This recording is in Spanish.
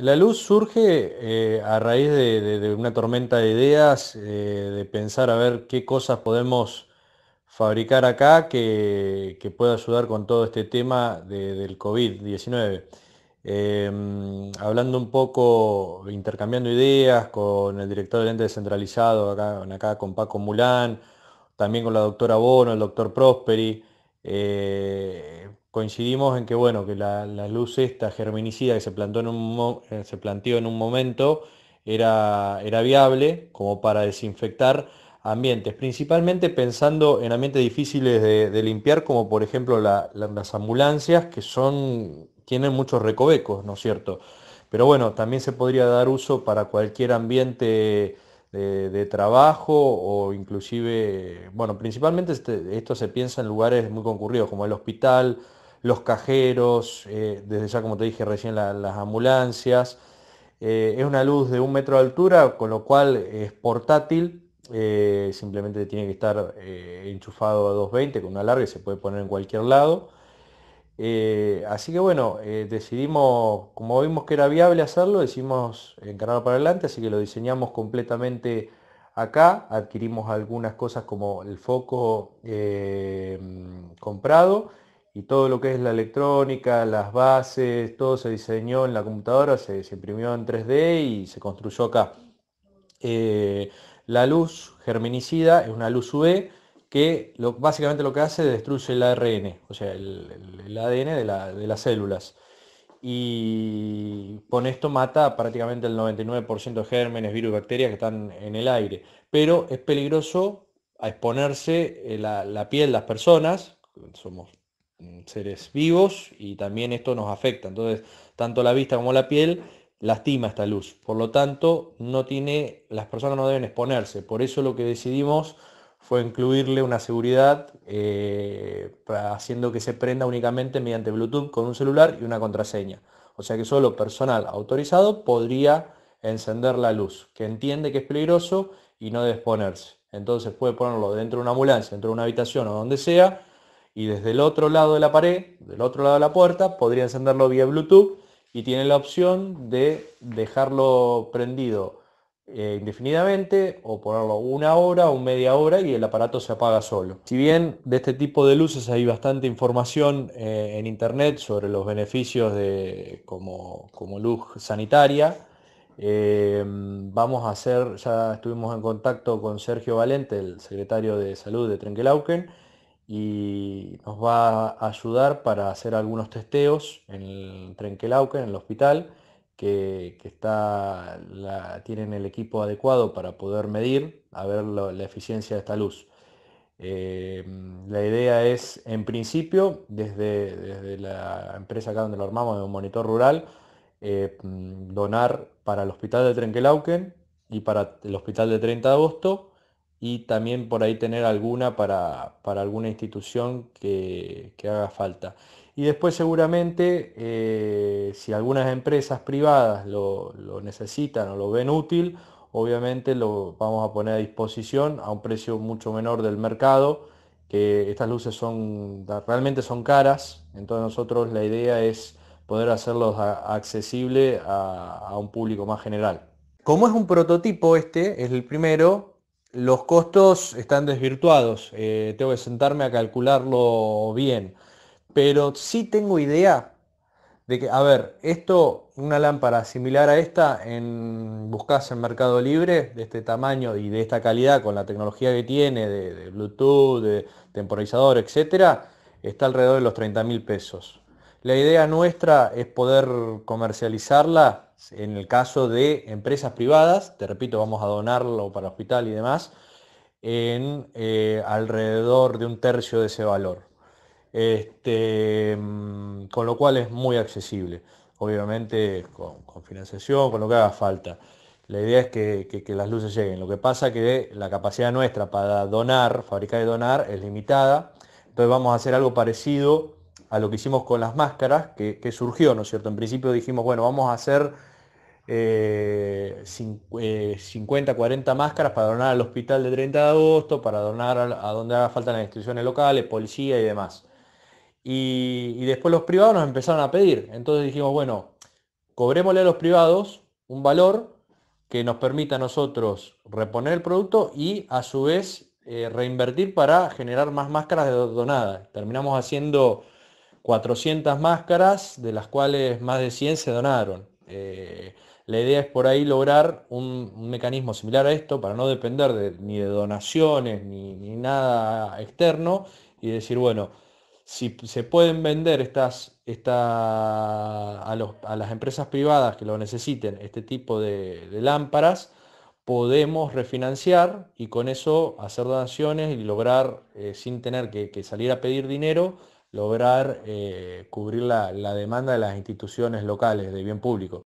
La luz surge eh, a raíz de, una tormenta de ideas, eh, de pensar a ver qué cosas podemos fabricar acá que, pueda ayudar con todo este tema del COVID-19. Em, hablando un poco, intercambiando ideas con el director del ente descentralizado, acá, acá con Paco Mulán, también con la doctora Bono, el doctor Prosperi, eh, coincidimos en que, bueno, que la, luz esta germinicida que se, plantó en eh, se planteó en un momento era, era viable como para desinfectar ambientes, principalmente pensando en ambientes difíciles de, limpiar, como por ejemplo las ambulancias, que son, tienen muchos recovecos, ¿no es cierto? Pero bueno, también se podría dar uso para cualquier ambiente de, trabajo o inclusive, bueno, principalmente este, esto se piensa en lugares muy concurridos, como el hospital, los cajeros, eh, desde ya como te dije recién las ambulancias. Eh, es una luz de un metro de altura, con lo cual es portátil, eh, simplemente tiene que estar enchufado a 220 con una larga y se puede poner en cualquier lado. así que bueno, decidimos, como vimos que era viable hacerlo, decidimos encarar para adelante, así que lo diseñamos completamente acá, adquirimos algunas cosas como el foco mm, comprado y todo lo que es la electrónica, las bases, todo se diseñó en la computadora, se, imprimió en 3D y se construyó acá. Eh, la luz germinicida es una luz UV que básicamente lo que hace es destruye el ARN, o sea, el, ADN de, las células. Y con esto mata prácticamente el 99% de gérmenes, virus y bacterias que están en el aire. Pero es peligroso a exponerse eh, la, la piel, las personas, somos Mm, seres vivos y también esto nos afecta. Entonces, tanto la vista como la piel lastima esta luz. Por lo tanto, no tiene, las personas no deben exponerse. Por eso lo que decidimos fue incluirle una seguridad eh, haciendo que se prenda únicamente mediante Bluetooth con un celular y una contraseña. O sea que solo personal autorizado podría encender la luz, que entiende que es peligroso y no debe exponerse. Entonces puede ponerlo dentro de una ambulancia, dentro de una habitación o donde sea y desde el otro lado de la pared, del otro lado de la puerta, podría encenderlo vía Bluetooth y tiene la opción de dejarlo prendido eh, indefinidamente o ponerlo una hora o media hora y el aparato se apaga solo. Si bien de este tipo de luces hay bastante información eh, en internet sobre los beneficios como, como luz sanitaria, eh, vamos a hacer, ya estuvimos en contacto con Sergio Valente, el secretario de Salud de Trenkelauken, y nos va a ayudar para hacer algunos testeos en el en el hospital, que, está, tienen el equipo adecuado para poder medir, a ver la eficiencia de esta luz. Eh, la idea es, en principio, desde, la empresa acá donde lo armamos, de un monitor rural, eh, donar para el hospital de Trenquelauquen y para el hospital de 30 de agosto y también por ahí tener alguna para, alguna institución que, haga falta. Y después seguramente eh, si algunas empresas privadas lo, necesitan o lo ven útil, obviamente lo vamos a poner a disposición a un precio mucho menor del mercado, que estas luces son realmente son caras, entonces nosotros la idea es poder hacerlos accesibles accesible a, a un público más general. Como es un prototipo este, es el primero, los costos están desvirtuados, eh, tengo que sentarme a calcularlo bien, pero sí tengo idea de que, a ver, esto, una lámpara similar a esta, en, buscas en Mercado Libre, de este tamaño y de esta calidad, con la tecnología que tiene, de, Bluetooth, de temporizador, etc., está alrededor de los 30.000 mil pesos. La idea nuestra es poder comercializarla en el caso de empresas privadas, te repito, vamos a donarlo para hospital y demás, en eh, alrededor de un tercio de ese valor. Este, mm, con lo cual es muy accesible, obviamente con, financiación, con lo que haga falta. La idea es que, que las luces lleguen. Lo que pasa es que la capacidad nuestra para donar, fabricar y donar, es limitada. Entonces vamos a hacer algo parecido a lo que hicimos con las máscaras, que, surgió, ¿no es cierto? En principio dijimos, bueno, vamos a hacer 50, eh, 40 eh, máscaras para donar al hospital de 30 de agosto, para donar a, donde haga falta las instituciones locales, policía y demás. Y, después los privados nos empezaron a pedir. Entonces dijimos, bueno, cobrémosle a los privados un valor que nos permita a nosotros reponer el producto y a su vez eh, reinvertir para generar más máscaras de donada. Terminamos haciendo 400 máscaras, de las cuales más de 100 se donaron. Eh, la idea es por ahí lograr un, mecanismo similar a esto para no depender ni de donaciones ni, nada externo y decir, bueno, si se pueden vender estas, a, las empresas privadas que lo necesiten, este tipo de, lámparas, podemos refinanciar y con eso hacer donaciones y lograr, eh, sin tener que, que salir a pedir dinero, lograr eh, cubrir la demanda de las instituciones locales de bien público.